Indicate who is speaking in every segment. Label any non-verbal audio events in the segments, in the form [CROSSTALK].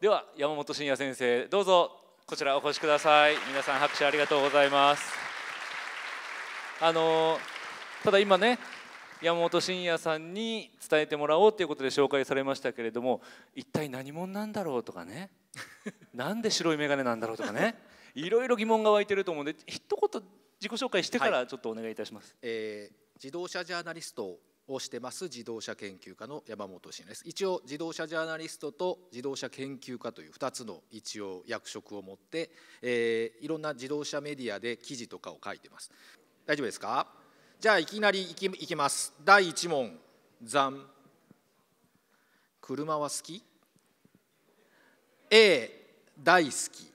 Speaker 1: では山本真也先生どうぞこちらお越しください皆さん拍手ありがとうございますあのただ今ね山本真也さんに伝えてもらおうということで紹介されましたけれども一体何者なんだろうとかね [LAUGHS] なんで白い眼鏡なんだろうとかねいろいろ疑問が湧いてると思うんで一言自己紹介してからちょっとお願いいたします、はい、えー、自動車ジャーナリスト
Speaker 2: をしてます自動車研究家の山本慎です。一応自動車ジャーナリストと自動車研究家という2つの一応役職を持って、えー、いろんな自動車メディアで記事とかを書いてます。大丈夫ですかじゃあいきなりいきいきます。第1問ザン車は好き A 大好き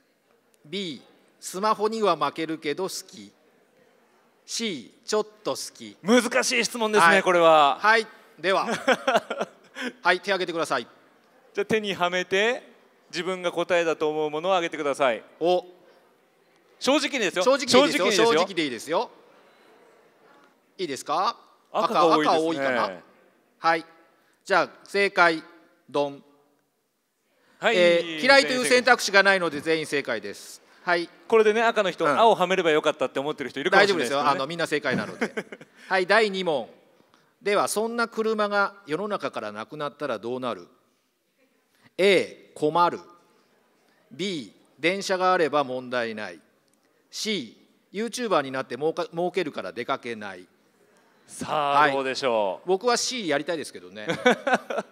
Speaker 2: B スマホには負けるけど好き C ちょっと好き難しい質問ですね、はい、これは
Speaker 1: はいでは [LAUGHS] はい手挙げてくださいじゃ手にはめて自分が答えだと思うものを挙げてくださいお正直ですよ正直でいいですよ正直でいいですよいいですか赤が多い、ね、赤多いかな
Speaker 2: はいじゃあ正解ドン、
Speaker 1: はいえー、嫌いという選択肢がないので全員正解ですはいこれでね赤の人、うん青はめればよかったって思ってる人いるかも大し丈れ夫ないでですよ、あのみんな正解なので
Speaker 2: [LAUGHS] はい第2問ではそんな車が世の中からなくなったらどうなる A 困る B 電車があれば問題ない C ユーチューバーになって儲か儲けるから出かけない
Speaker 1: さはあいどうでし
Speaker 2: ょ僕は C やりたいですけどね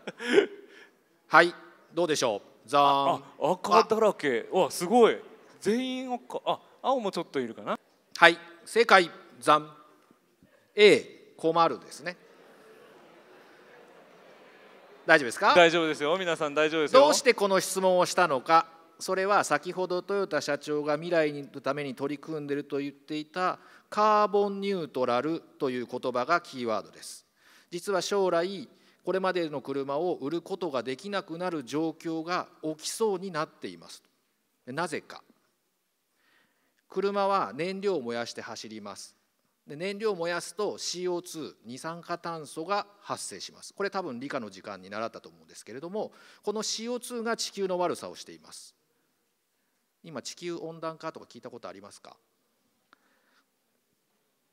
Speaker 2: [LAUGHS] はいどうでしょうザーンあ赤だらけわすごい全員をかあ青もちょっといるかなはい正解ザン A 困るですね
Speaker 1: 大丈夫ですか大丈夫ですよ皆さん大丈夫ですどうし
Speaker 2: てこの質問をしたのかそれは先ほどトヨタ社長が未来のために取り組んでいると言っていたカーボンニュートラルという言葉がキーワードです実は将来これまでの車を売ることができなくなる状況が起きそうになっていますなぜか車は燃料を燃やして走りますで燃料を燃やすと CO2 二酸化炭素が発生しますこれ多分理科の時間に習ったと思うんですけれどもこの CO2 が地球の悪さをしています今地球温暖化とか聞いたことありますか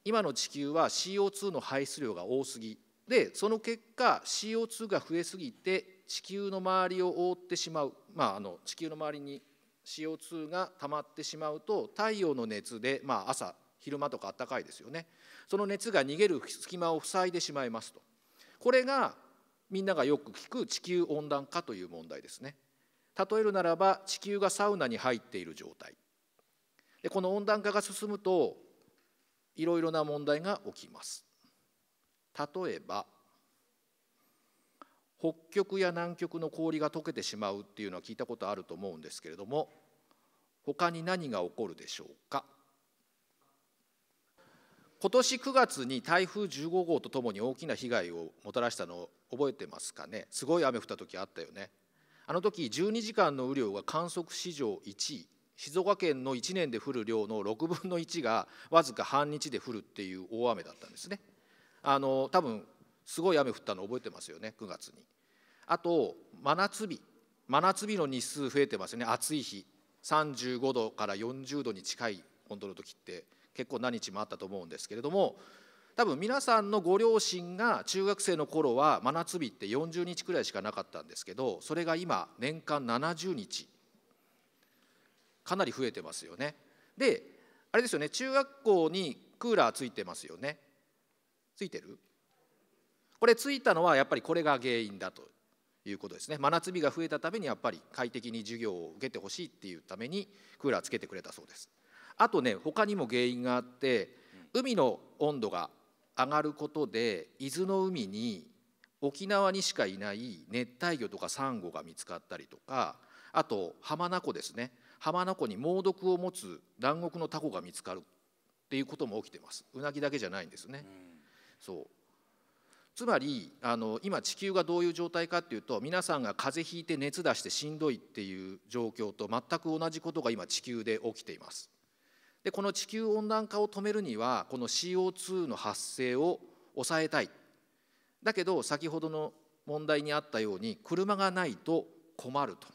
Speaker 2: 今の地球は CO2 の排出量が多すぎでその結果 CO2 が増えすぎて地球の周りを覆ってしまう、まあ、あの地球の周りに CO2 が溜まってしまうと太陽の熱で、まあ、朝昼間とか暖かいですよねその熱が逃げる隙間を塞いでしまいますとこれがみんながよく聞く地球温暖化という問題ですね例えるならば地球がサウナに入っている状態でこの温暖化が進むといろいろな問題が起きます例えば北極や南極の氷が溶けてしまうっていうのは聞いたことあると思うんですけれども他に何が起こるでしょうか今年9月に台風15号とともに大きな被害をもたらしたのを覚えてますかねすごい雨降った時あったよねあの時12時間の雨量が観測史上1位静岡県の1年で降る量の6分の1がわずか半日で降るっていう大雨だったんですねあの多分すごい雨降ったの覚えてますよね9月にあと真夏日真夏日の日数増えてますよね暑い日35度から40度に近い温度の時って結構何日もあったと思うんですけれども多分皆さんのご両親が中学生の頃は真夏日って40日くらいしかなかったんですけどそれが今年間70日かなり増えてますよね。であれですよね中学校にクーラーついてますよねついてるこれついたのはやっぱりこれが原因だということですね真夏日が増えたためにやっぱり快適に授業を受けてほしいっていうためにクーラーつけてくれたそうですあとね他にも原因があって海の温度が上がることで伊豆の海に沖縄にしかいない熱帯魚とかサンゴが見つかったりとかあと浜名湖ですね浜名湖に猛毒を持つ南国のタコが見つかるっていうことも起きてますうなぎだけじゃないんですね、うん、そうつまりあの今地球がどういう状態かっていうと皆さんが風邪ひいて熱出してしんどいっていう状況と全く同じことが今地球で起きています。でこの地球温暖化を止めるにはこの CO2 の発生を抑えたいだけど先ほどの問題にあったように車がないと困ると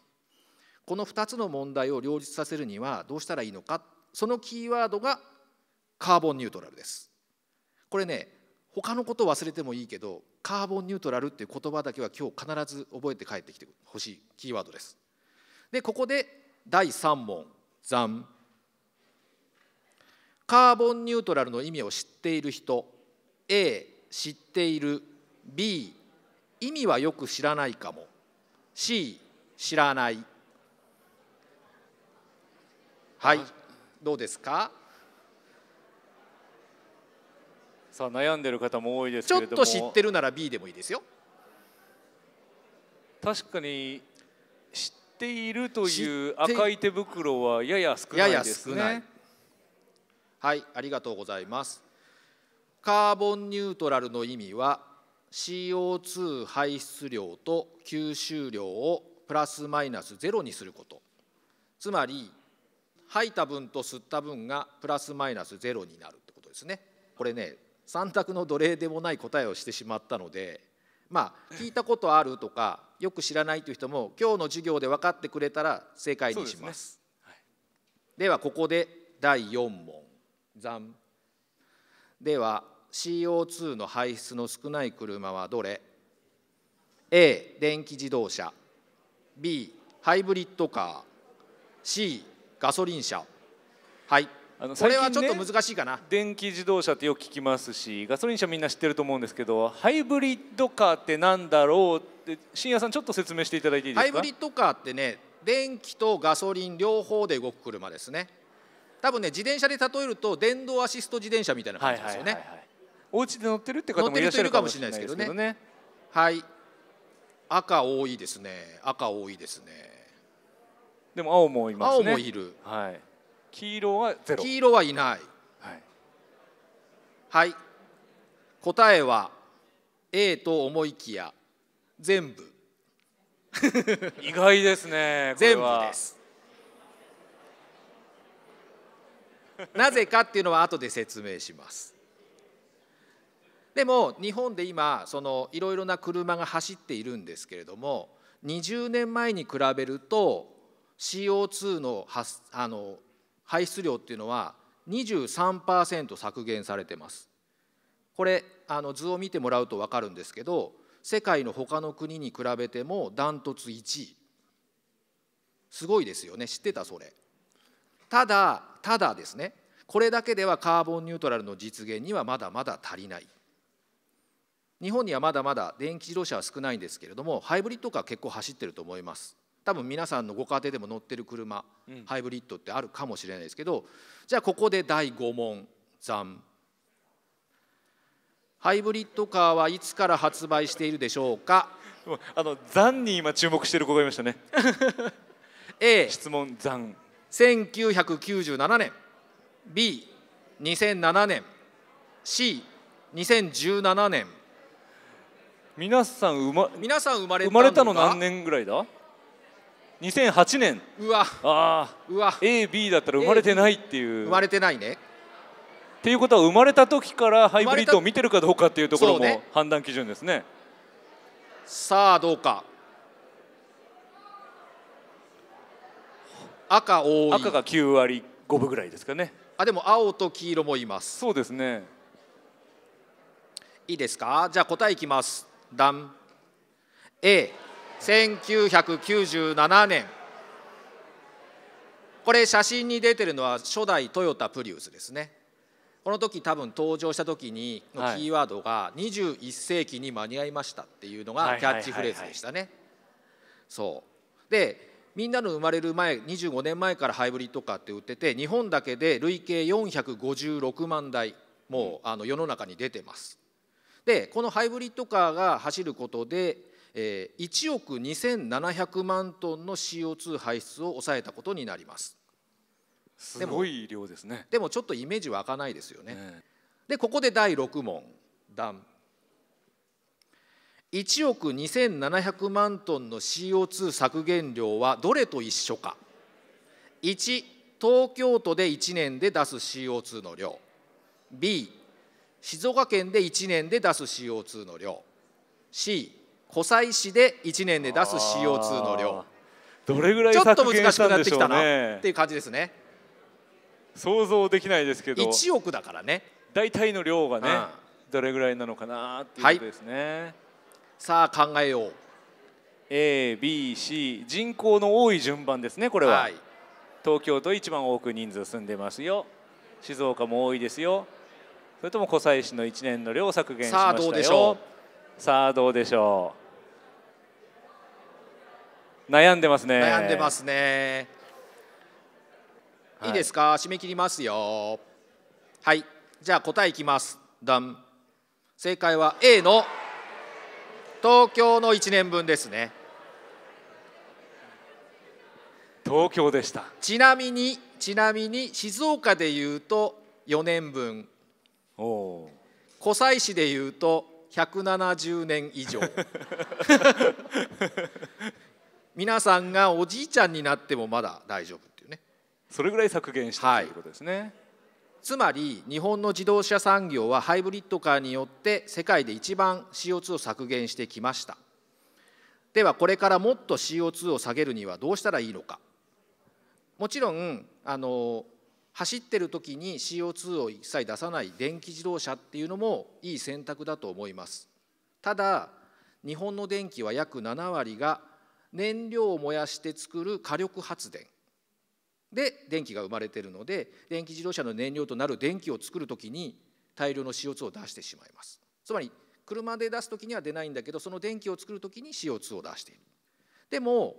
Speaker 2: この2つの問題を両立させるにはどうしたらいいのかそのキーワードがカーボンニュートラルですこれね他のことを忘れてもいいけどカーボンニュートラルっていう言葉だけは今日必ず覚えて帰ってきてほしいキーワードです。でここで第3問「ザン」カーボンニュートラルの意味を知っている人 A 知っている B 意味はよく知らないかも C 知らない
Speaker 1: はいどうですかさあ悩んでる方も多いですちけょっれどもと知ってるなら B でもいいですよ確かに知っているという赤い手袋はやや少ないですねやや少ない
Speaker 2: はいありがとうございますカーボンニュートラルの意味は CO2 排出量と吸収量をプラスマイナスゼロにすることつまり吐いた分と吸った分がプラスマイナスゼロになるってことですねこれね三択の奴隷でもない答えをしてしまったのでまあ聞いたことあるとかよく知らないという人も今日の授業で分かってくれたら正解にします。ですねはい、ではここで第4問ざんでは CO2 の排出の少ない車はどれ A 電気自動車 B ハ
Speaker 1: イブリッドカー C ガソリン車はい。あのこれはちょっと難しいかな、電気自動車ってよく聞きますしガソリン車みんな知ってると思うんですけどハイブリッドカーってなんだろうって深夜さんちょっと説明していただいていいですかハイブリッドカーってね
Speaker 2: 電気とガソリン両方で動く車ですね多分ね自転車で例えると電動アシスト自転車みたいな感じですよね、はいはいは
Speaker 1: いはい、お家で乗ってるって方もいらっしゃるかもしれないですけどね、ね、
Speaker 2: はい赤多いですね赤多いですねでも青もいますね青もいるはい黄色はゼロ黄色はいないはい、はい、答えは A と思いきや全部
Speaker 1: [LAUGHS] 意外ですね全部です
Speaker 2: [LAUGHS] なぜかっていうのは後で説明しますでも日本で今そのいろいろな車が走っているんですけれども20年前に比べると CO2 の発あの排出量っていうのは23%削減されてます。これあの図を見てもらうと分かるんですけど世界の他の国に比べてもダントツ1位すごいですよね知ってたそれただただですねこれだけではカーボンニュートラルの実現にはまだまだ足りない日本にはまだまだ電気自動車は少ないんですけれどもハイブリッドカー結構走ってると思います多分皆さんのご家庭でも乗ってる車、うん、ハイブリッドってあるかもしれないですけどじゃあここで第5問ざハイブリッドカーはいつから発売しているでしょうかあのザに今注目している子がいましたね [LAUGHS] A 質問ザン1997年 B2007 年 C2017 年
Speaker 1: 皆さん生ま皆さん生まれ生まれたの何年ぐらいだ2008年うわあうわ AB だったら生まれてないっていう、生まれてないねっていうことは生まれた時からハイブリッドを見てるかどうかっていうところも判断基準ですね、ね、さあどうか赤多い赤が9割5分ぐらいですかねあでも青
Speaker 2: と黄色もいますそうですねいいですかじゃあ答えいきますダン A 1997年これ写真に出てるのは初代トヨタプリウスですねこの時多分登場した時にのキーワードが「21世紀に間に合いました」っていうのがキャッチフレーズでしたね。そうでみんなの生まれる前25年前からハイブリッドカーって売ってて日本だけで累計456万台もうあの世の中に出てます。でこのハイブリッドカーが走ることでえー、1億2700万トンの CO2 排出を抑えたことになりますすごい量ですねでもちょっとイメージ湧かないですよね、ね、でここで第6問ダ1億2700万トンの CO2 削減量はどれと一緒か1東京都で1年で出す CO2 の量 B 静岡県で1年で出す CO2 の量 C 湖西市で1年で出す CO2 の量
Speaker 1: どれぐらい、ね、ちょっと難しくなってきたなっていう感じですね想像できないですけど1億だからね大体の量がね、うん、どれぐらいなのかなっていうことですね、はい、さあ考えよう ABC 人口の多い順番ですねこれは、はい、東京都一番多く人数住んでますよ静岡も多いですよそれとも湖西市の1年の量を削減しましたよさあどうでしょうさあどうでしょう悩んでますね悩んでま
Speaker 2: すね、い、いですか締め切りますよはいじゃあ答えいきますダン正解は A の東京の1年分ですね
Speaker 1: 東京でした
Speaker 2: ちなみにちなみに静岡でいうと4年分お湖西市でいうと170年以上 [LAUGHS] 皆さんがおじいちゃんになってもまだ大丈夫っていうねそれぐらい削減した、ということですねつまり日本の自動車産業はハイブリッドカーによって世界で一番 CO2 を削減してきましたではこれからもっと CO2 を下げるにはどうしたらいいのかもちろんあの走ってる時に CO2 を一切出さない電気自動車っていうのもいい選択だと思いますただ日本の電気は約7割が燃料を燃やして作る火力発電で電気が生まれてるので電気自動車の燃料となる電気を作る時に大量の CO2 を出してしまいますつまり車で出すときには出ないんだけどその電気を作るときに CO2 を出しているでも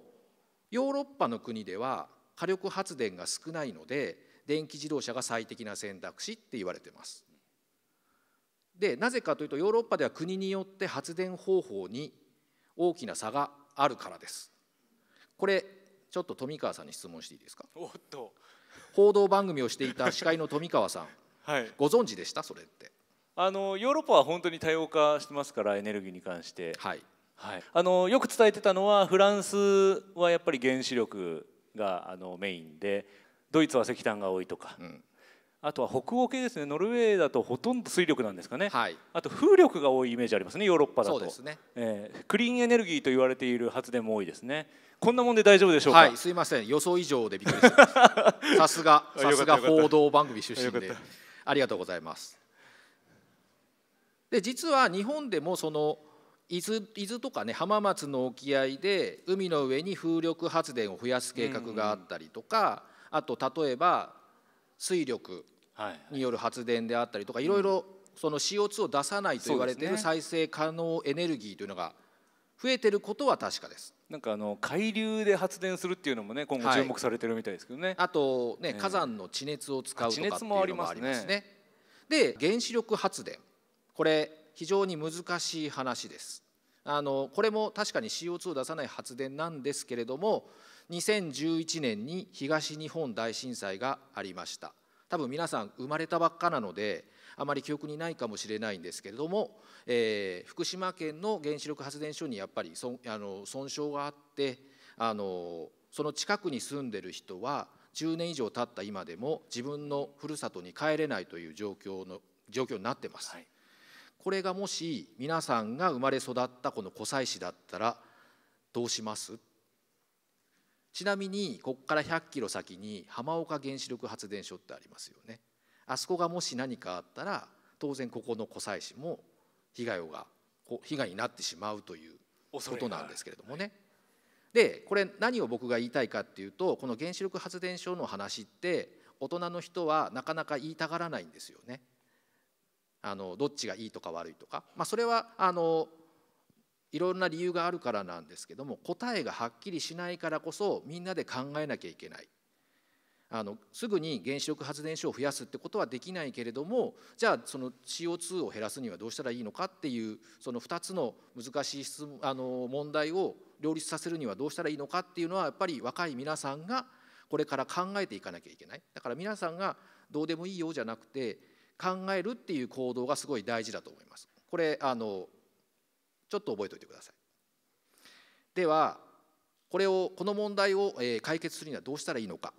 Speaker 2: ヨーロッパの国では火力発電が少ないので電気自動車が最適な選択肢って言われてますでなぜかというとヨーロッパでは国によって発電方法に大きな差があるからですこれちょっと富川さんに質問していいですかおっと報道番組をしていた [LAUGHS] 司会の富川さん、
Speaker 1: はい、ご存知でしたそれってあのヨーロッパは本当に多様化してますからエネルギーに関して、はいはい、あのよく伝えてたのはフランスはやっぱり原子力があのメインでドイツは石炭が多いとか、うん、あとは北欧系ですねノルウェーだとほとんど水力なんですかね、はい、あと風力が多いイメージありますねヨーロッパだとそうですね、えー、クリーンエネルギーと言われている発電も多いですねこんなもんで大丈夫でしょうか、はい、すいません予想以上でびっくりしまさすが [LAUGHS] さすが報道番組出身で
Speaker 2: ありがとうございますで実は日本でもその伊豆伊豆とかね浜松の沖合で海の上に風力発電を増やす計画があったりとか、あと例えば水力による発電であったりとかいろいろその CO2 を出さないと言われている再生可能エネルギーというのが増えてることは確かです。なんかあの海流で発電するっていう
Speaker 1: のもね今後注目されてるみたいですけ
Speaker 2: どね。はい、あとね、火山の地熱を使うとかっていうのもありますね。すねで原子力発電これ非常に難しい話です。あのこれも確かに CO2 を出さない発電なんですけれども2011年に東日本大震災がありました。多分皆さん生まれたばっかなのであまり記憶にないかもしれないんですけれども、えー、福島県の原子力発電所にやっぱりそあの損傷があってあのその近くに住んでる人は10年以上経った今でも自分のふるさとに帰れないという状況の状況になってます、はい、これがもし皆さんが生まれ育ったこの湖西市だったらどうしますちなみにここから100キロ先に浜岡原子力発電所ってありますよねあそこがもし何かあったら当然ここの湖西市も被害が被害になってしまうということなんですけれどもね。でこれ何を僕が言いたいかっていうとこの原子力発電所の話って大人の人はなかなか言いたがらないんですよね。あのどっちがいいとか悪いとか、まあ、それはあのいろんな理由があるからなんですけども答えがはっきりしないからこそみんなで考えなきゃいけないあのすぐに原子力発電所を増やすってことはできないけれどもじゃあその CO2 を減らすにはどうしたらいいのかっていうその2つの難しい質あの問題を両立させるにはどうしたらいいのかっていうのはやっぱり若い皆さんがこれから考えていかなきゃいけないだから皆さんがどうでもいいようじゃなくて考えるっていう行動がすごい大事だと思います。これあのちょっと覚えておいてくださいではこれをこの問題を解決するにはどうしたらいいのか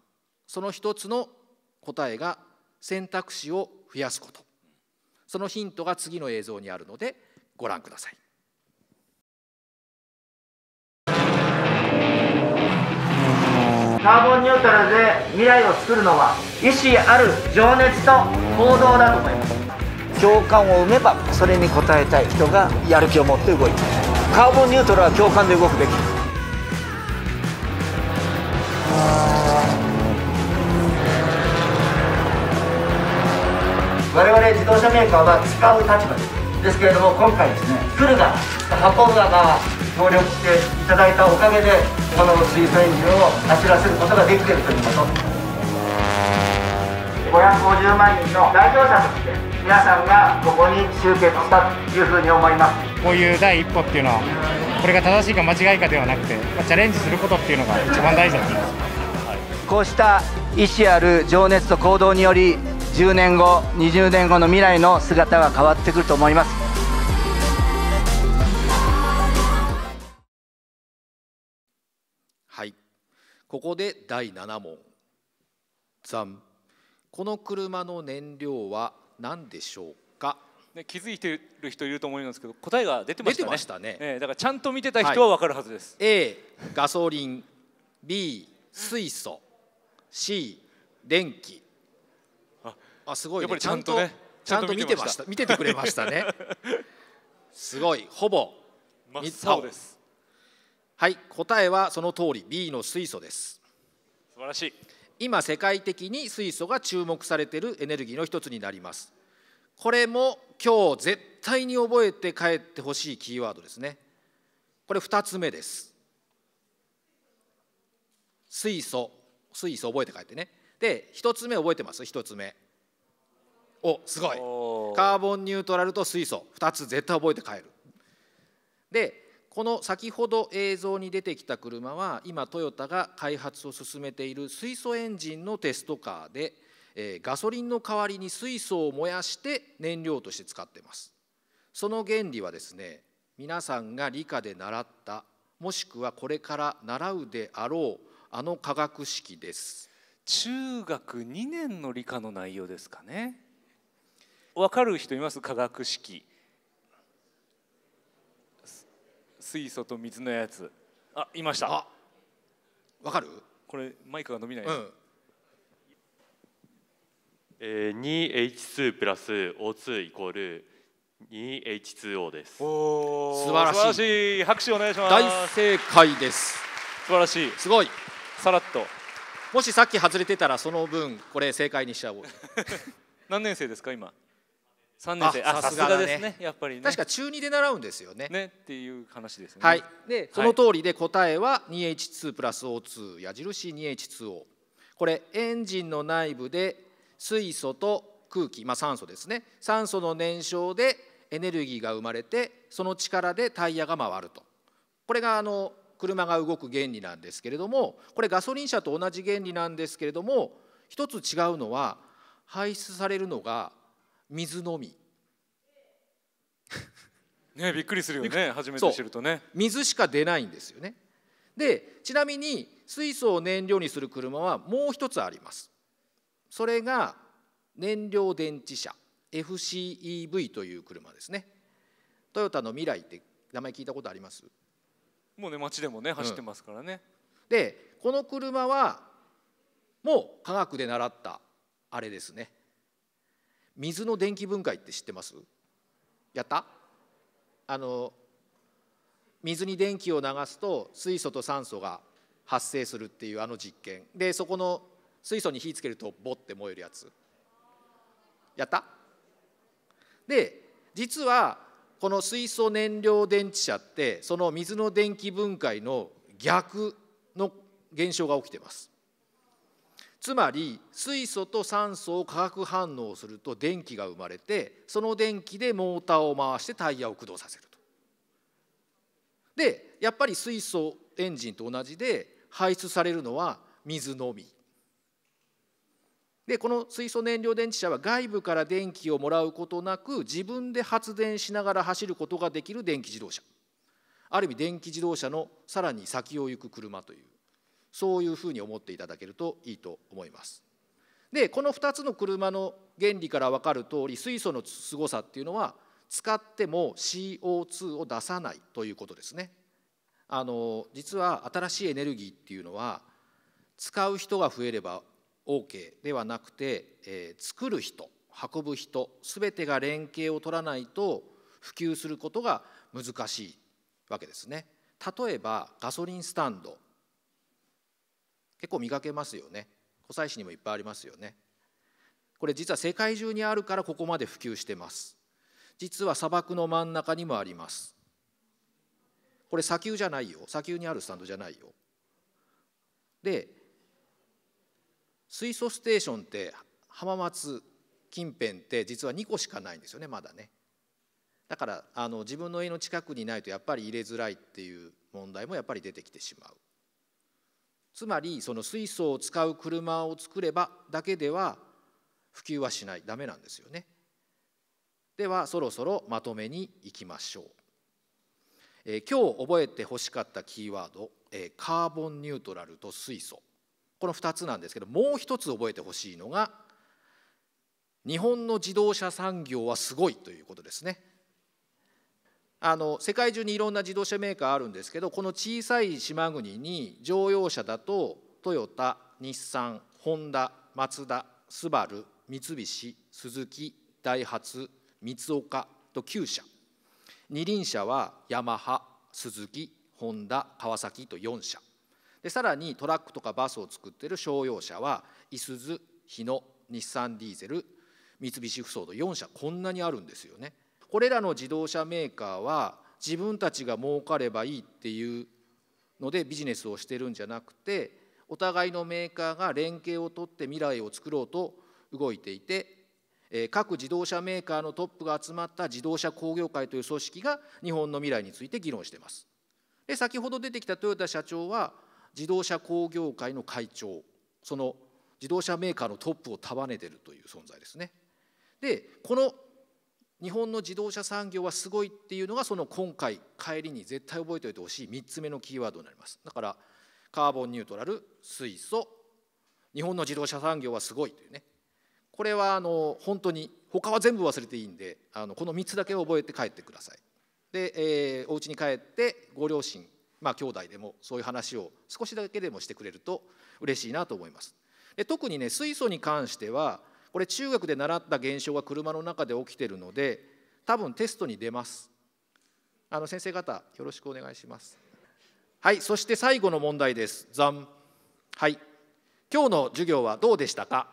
Speaker 2: その一つの答えが選択肢を増やすことそのヒントが次の映像にあるのでご覧くださいカーボンニュートラルで未来を作るのは意思ある情熱と行動だと思います共感を埋めばそれに応えたい人がやる気を持って動いてカーボンニュートラルは共感で動くべき
Speaker 1: われわれ自動車メーカーは使う立場です
Speaker 2: ですけれども今回ですね作る側
Speaker 1: 運ぶ側が協力していただいたおかげでこの水素エンジンを走らせることができているということ
Speaker 2: 550万人の代表者として皆さんがここに集結したというふうに思いま
Speaker 1: すこういう第一歩っていうのはこれが正しいか間違いかではなくて、まあ、チャレンジすることっていうのが一番大事だと思います、こうした意思ある情熱と行動により10年後20年後の未来の姿は変わってくると思います
Speaker 2: はいここで第7問「残」この車の燃料は
Speaker 1: 何でしょうかね、気づいてる人いると思いますけど答えが出てましたね出てましたね、えー、だからちゃんと見てた人は分かるはずです、
Speaker 2: はい、A ガソリン B 水素 C 電気あすごい、ね、やっぱりちゃんとねちゃんと見てました見ててくれましたね [LAUGHS] すごいほぼ真っですはい答えはその通り B の水素です素晴らしい今世界的に水素が注目されているエネルギーの一つになりますこれも今日絶対に覚えて帰ってほしいキーワードですねこれ2つ目です水素水素覚えて帰ってねで1つ目覚えてます1つ目おすごいカーボンニュートラルと水素2つ絶対覚えて帰るでこの先ほど映像に出てきた車は今トヨタが開発を進めている水素エンジンのテストカーで、えガソリンの代わりに水素を燃やして燃料として使ってますその原理はですね皆さんが理科で習ったもしくはこれから習うであろうあの
Speaker 1: 化学式です中学2年の理科の内容ですかねわかる人います化学式水素と水のやつあいましたわかるこれマイクが伸びない、うん、えー、2H2 プラス O2 イコール 2H2O です素晴らしい素晴らしい拍手お願いします大正解です素晴らしいすごいさ
Speaker 2: らっともしさっき外れてたらその分これ正解にしちゃおう [LAUGHS] 何年生ですか今
Speaker 1: 三年生あさすがですね、やっぱり、ね、確か中2で習うんですよねねっていう話ですねはいでその通
Speaker 2: りで答えは 2H2 プラス O2 矢印 2H2O これエンジンの内部で水素と空気、まあ、酸素ですね酸素の燃焼でエネルギーが生まれてその力でタイヤが回るとこれがあの車が動く原理なんですけれどもこれガソリン車と同じ原理なんですけれども一つ違うのは排出されるのが水のみ
Speaker 1: ねびっくりするよね
Speaker 2: 初めて知るとね水しか出ないんですよねでちなみに水素を燃料にする車はもう一つありますそれが燃料電池車 FCEV という車ですねトヨタの未来って名前聞いたことあります
Speaker 1: もうね街でもね走ってますからね、
Speaker 2: うん、でこの車はもう科学で習ったあれですね水の電気分解って知ってますやったあの水に電気を流すと水素と酸素が発生するっていうあの実験でそこの水素に火つけるとボッて燃えるやつやったで実はこの水素燃料電池車ってその水の電気分解の逆の現象が起きてますつまり水素と酸素を化学反応すると電気が生まれてその電気でモーターを回してタイヤを駆動させると。でやっぱり水素エンジンと同じで排出されるのは水のみ。でこの水素燃料電池車は外部から電気をもらうことなく自分で発電しながら走ることができる電気自動車ある意味電気自動車のさらに先を行く車というそういうふうに思っていただけるといいと思います。でこの2つの車の原理から分かる通り水素のすごさっていうのは使っても CO2 を出さないということですね。あの実は新しいエネルギーっていうのは使う人が増えれば OK ではなくて、えー、作る人運ぶ人全てが連携を取らないと普及することが難しいわけですね。例えばガソリンスタンド結構見かけますよね古祭祀にもいっぱいありますよねこれ実は世界中にあるからここまで普及してます実は砂漠の真ん中にもありますこれ砂丘じゃないよ砂丘にあるスタンドじゃないよで水素ステーションって浜松近辺って実は2個しかないんですよねまだねだからあの自分の家の近くにないとやっぱり入れづらいっていう問題もやっぱり出てきてしまうつまりその水素を使う車を作ればだけでは普及はしないダメなんですよね。ではそろそろまとめにいきましょう。えー、今日覚えてほしかったキーワード、えー、カーボンニュートラルと水素この2つなんですけどもう一つ覚えてほしいのが日本の自動車産業はすごいということですね。あの世界中にいろんな自動車メーカーあるんですけどこの小さい島国に乗用車だとトヨタ日産ホンダマツダスバル三菱スズキダイハツ三岡と9社二輪車はヤマハスズキホンダ川崎と4社でさらにトラックとかバスを作ってる商用車はいすず、日野日産ディーゼル三菱ふそうと4社こんなにあるんですよね。これらの自動車メーカーは自分たちが儲かればいいっていうのでビジネスをしてるんじゃなくてお互いのメーカーが連携を取って未来を作ろうと動いていて各自動車メーカーのトップが集まった自動車工業会という組織が日本の未来について議論してます。で先ほど出てきた豊田社長は自動車工業会の会長その自動車メーカーのトップを束ねてるという存在ですね。でこの日本の自動車産業はすごいっていうのがその今回帰りに絶対覚えておいてほしい3つ目のキーワードになりますだからカーボンニュートラル水素日本の自動車産業はすごいというねこれはあの本当に他は全部忘れていいんであのこの3つだけ覚えて帰ってくださいで、えー、お家に帰ってご両親まあ兄弟でもそういう話を少しだけでもしてくれると嬉しいなと思いますで特にね水素に関してはこれ中学で習った現象が車の中で起きてるので多分テストに出ますあの先生方よろしくお願いしますはいそして最後の問題ですざんはい今日の授業はどうでしたか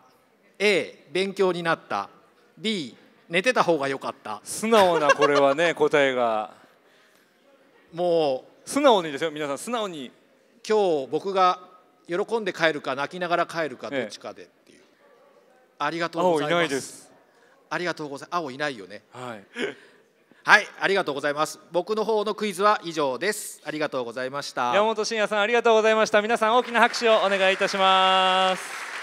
Speaker 2: A 勉強になった B 寝てた方が良かった
Speaker 1: 素直なこれはね [LAUGHS] 答えが
Speaker 2: もう素直にですよ皆さん素直
Speaker 1: に今日僕が喜んで
Speaker 2: 帰るか泣きながら帰るかどっちかで、ええありがとうございます。いないです。ありがとうございます。青いないよね。はい。[LAUGHS] はい、ありがとうございます。僕の方のクイズは以上です。ありがとうございました。山
Speaker 1: 本慎也さん、ありがとうございました。皆さん、大きな拍手をお願いいたします。